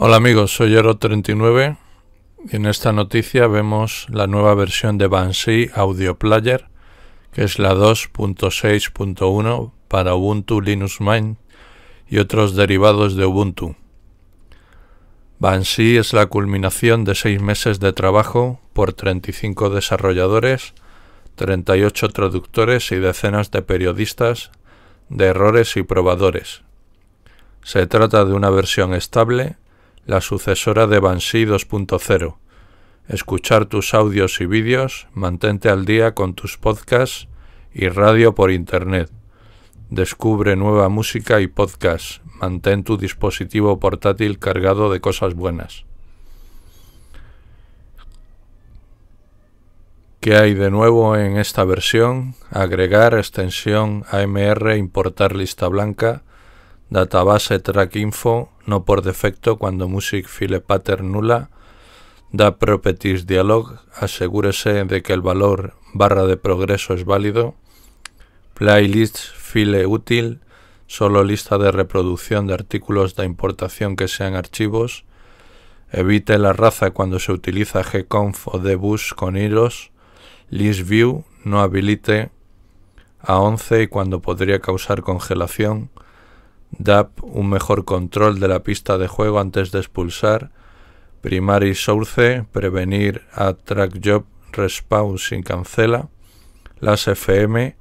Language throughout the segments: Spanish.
Hola amigos, soy Ero39 y en esta noticia vemos la nueva versión de Banshee Audio Player que es la 2.6.1 para Ubuntu Linux Mint y otros derivados de Ubuntu. Banshee es la culminación de seis meses de trabajo por 35 desarrolladores, 38 traductores y decenas de periodistas de errores y probadores. Se trata de una versión estable la sucesora de Banshee 2.0. Escuchar tus audios y vídeos, mantente al día con tus podcasts y radio por internet. Descubre nueva música y podcasts. Mantén tu dispositivo portátil cargado de cosas buenas. ¿Qué hay de nuevo en esta versión? Agregar extensión AMR, importar lista blanca, Database track info, no por defecto cuando music file pattern nula. Da properties dialog, asegúrese de que el valor barra de progreso es válido. Playlist file útil, solo lista de reproducción de artículos de importación que sean archivos. Evite la raza cuando se utiliza gconf o dbus con hilos. List view, no habilite a 11 y cuando podría causar congelación. DAP un mejor control de la pista de juego antes de expulsar, Primary Source prevenir a Track Job Respawn sin cancela, Las FM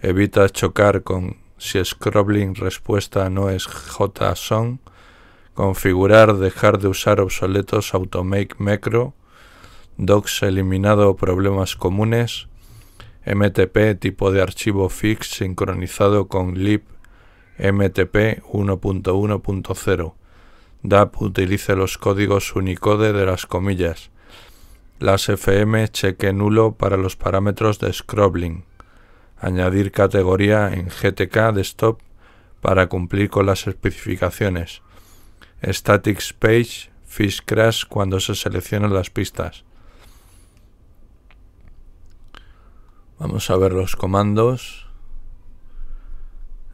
evita chocar con si scrolling respuesta no es JSON, configurar dejar de usar obsoletos Automake Macro, docs eliminado problemas comunes, MTP tipo de archivo fix sincronizado con lib MTP 1.1.0. DAP utilice los códigos Unicode de las comillas. Las FM cheque nulo para los parámetros de scrolling. Añadir categoría en GTK Desktop para cumplir con las especificaciones. STATIC Page Fish Crash cuando se seleccionan las pistas. Vamos a ver los comandos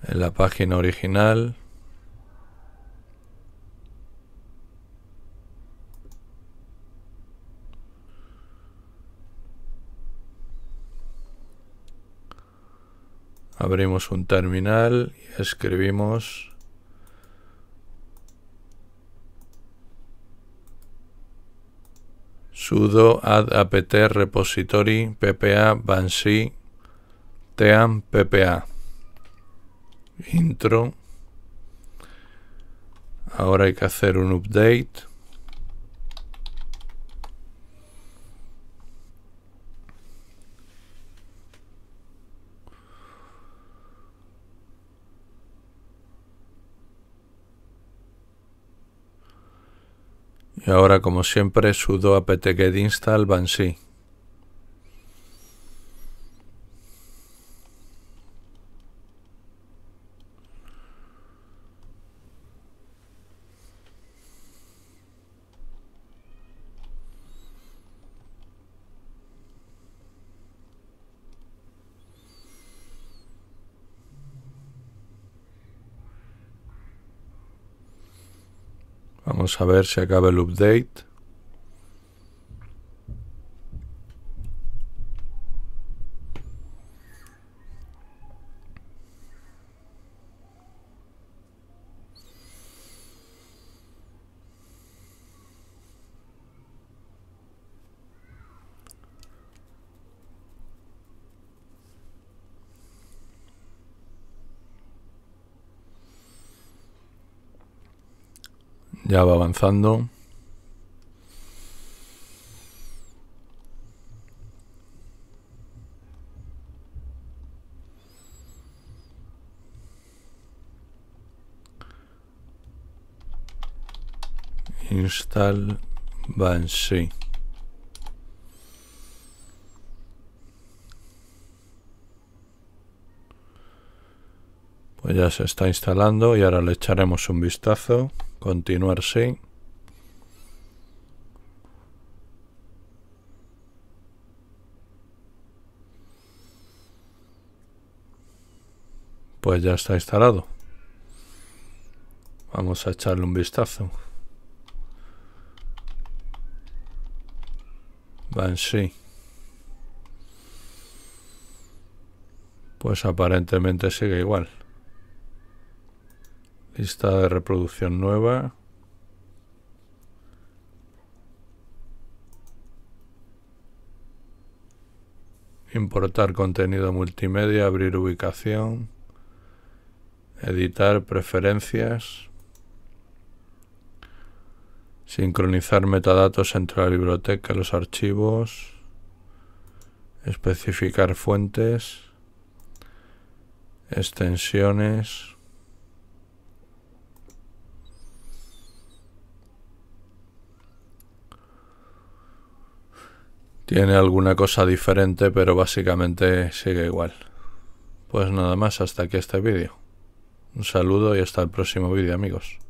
en la página original. Abrimos un terminal y escribimos sudo add apt repository ppa bansi team ppa intro ahora hay que hacer un update y ahora como siempre sudo apt-get install sí. Vamos a ver si acaba el update. Ya va avanzando. Install Banshee. Pues ya se está instalando y ahora le echaremos un vistazo. Continuar sí. Pues ya está instalado. Vamos a echarle un vistazo. sí. Pues aparentemente sigue igual. Lista de reproducción nueva. Importar contenido multimedia, abrir ubicación, editar preferencias, sincronizar metadatos entre la biblioteca y los archivos, especificar fuentes, extensiones, Tiene alguna cosa diferente, pero básicamente sigue igual. Pues nada más, hasta aquí este vídeo. Un saludo y hasta el próximo vídeo, amigos.